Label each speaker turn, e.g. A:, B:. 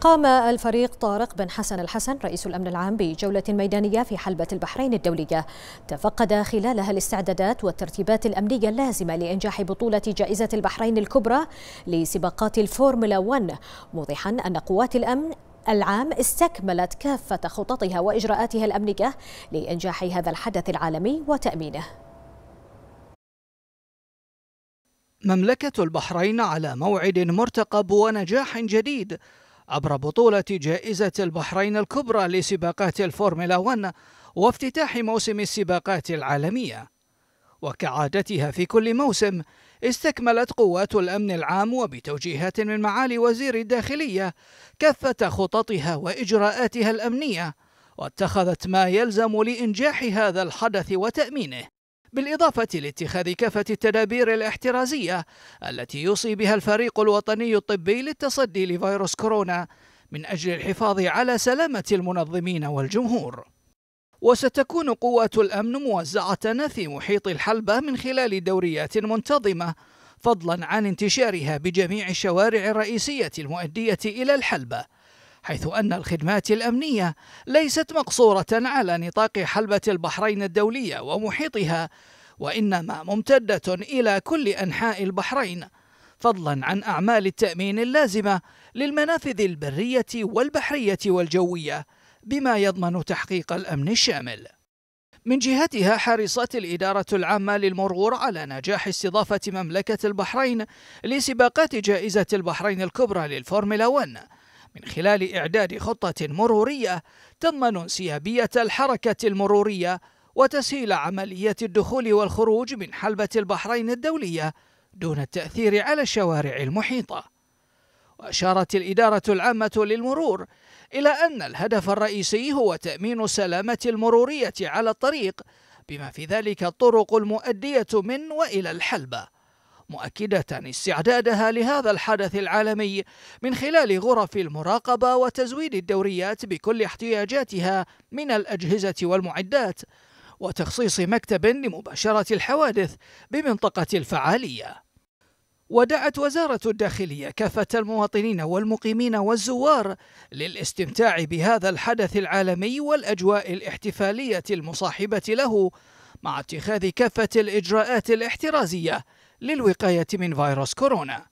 A: قام الفريق طارق بن حسن الحسن رئيس الأمن العام بجولة ميدانية في حلبة البحرين الدولية تفقد خلالها الاستعدادات والترتيبات الأمنية اللازمة لإنجاح بطولة جائزة البحرين الكبرى لسباقات الفورمولا 1 موضحا أن قوات الأمن العام استكملت كافة خططها وإجراءاتها الأمنية لإنجاح هذا الحدث العالمي وتأمينه
B: مملكة البحرين على موعد مرتقب ونجاح جديد عبر بطولة جائزة البحرين الكبرى لسباقات الفورمولا 1 وافتتاح موسم السباقات العالمية وكعادتها في كل موسم استكملت قوات الأمن العام وبتوجيهات من معالي وزير الداخلية كافة خططها وإجراءاتها الأمنية واتخذت ما يلزم لإنجاح هذا الحدث وتأمينه بالإضافة لاتخاذ كافة التدابير الاحترازية التي يوصي بها الفريق الوطني الطبي للتصدي لفيروس كورونا من أجل الحفاظ على سلامة المنظمين والجمهور وستكون قوات الأمن موزعة في محيط الحلبة من خلال دوريات منتظمة فضلا عن انتشارها بجميع الشوارع الرئيسية المؤدية إلى الحلبة حيث أن الخدمات الأمنية ليست مقصورة على نطاق حلبة البحرين الدولية ومحيطها وإنما ممتدة إلى كل أنحاء البحرين فضلا عن أعمال التأمين اللازمة للمنافذ البرية والبحرية والجوية بما يضمن تحقيق الأمن الشامل من جهتها حرصت الإدارة العامة للمرور على نجاح استضافة مملكة البحرين لسباقات جائزة البحرين الكبرى للفورمولا 1 من خلال إعداد خطة مرورية تضمن انسيابية الحركة المرورية وتسهيل عملية الدخول والخروج من حلبة البحرين الدولية دون التأثير على الشوارع المحيطة. وأشارت الإدارة العامة للمرور إلى أن الهدف الرئيسي هو تأمين سلامة المرورية على الطريق بما في ذلك الطرق المؤدية من وإلى الحلبة. مؤكدة استعدادها لهذا الحدث العالمي من خلال غرف المراقبة وتزويد الدوريات بكل احتياجاتها من الأجهزة والمعدات وتخصيص مكتب لمباشرة الحوادث بمنطقة الفعالية ودعت وزارة الداخلية كافة المواطنين والمقيمين والزوار للاستمتاع بهذا الحدث العالمي والأجواء الاحتفالية المصاحبة له مع اتخاذ كافة الإجراءات الاحترازية للوقاية من فيروس كورونا